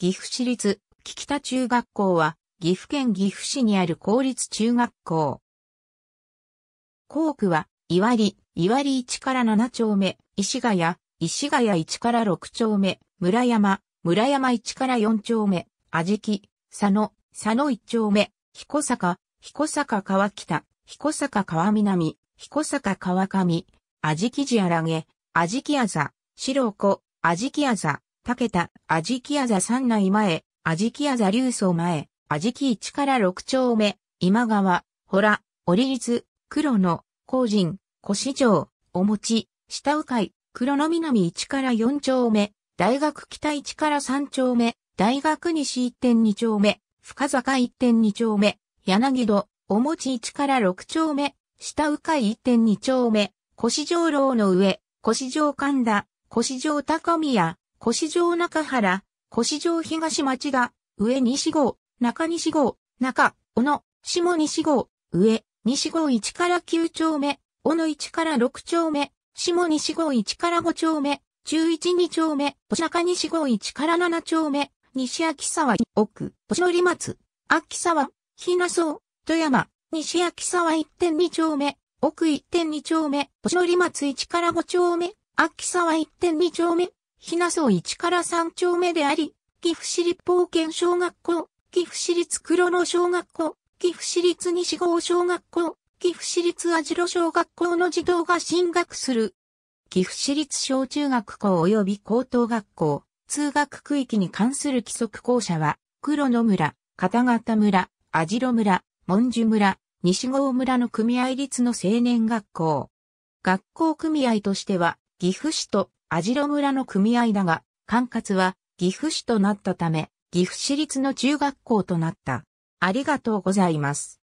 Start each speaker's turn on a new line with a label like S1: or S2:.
S1: 岐阜市立、菊田中学校は、岐阜県岐阜市にある公立中学校。校区は、いわり、いわり1から7丁目、石ヶ谷、石ヶ谷1から6丁目、村山、村山1から4丁目、あじき、佐野、佐野1丁目、彦坂、彦坂川北、彦坂川南、彦坂川上、あじきじあらげ、あじきあざ、白子、あじきあざ、かけた、あじきやざ三内前、あじきやざ竜層前、あじき一から六丁目、今川、ほら、折立、黒野、工人、腰城、お餅、下うかい、黒の南一から四丁目、大学北一から三丁目、大学西一点二丁目、深坂一点二丁目、柳戸、お餅一から六丁目、下うかい一点二丁目、腰城楼の上、腰城神田、腰城高宮、腰城中原、腰城東町田、上西号、中西号、中、小野、下西号、上、西号1から9丁目、小野1から6丁目、下西号1から5丁目、中1、2丁目、中西号1から7丁目、西秋沢、奥、星乗松、秋沢、ひなそう、富山、西秋沢1.2丁目、奥1.2丁目、星乗松1から5丁目、秋沢1.2丁目、ひなそう1から3丁目であり、岐阜市立宝剣小学校、岐阜市立黒野小学校、岐阜市立西郷小学校、岐阜市立網代小学校の児童が進学する。岐阜市立小中学校及び高等学校、通学区域に関する規則校舎は、黒野村、片方村、網代村、文殊村、西郷村の組合立の青年学校。学校組合としては、岐阜市と網代村の組合だが、管轄は岐阜市となったため、岐阜市立の中学校となった。ありがとうございます。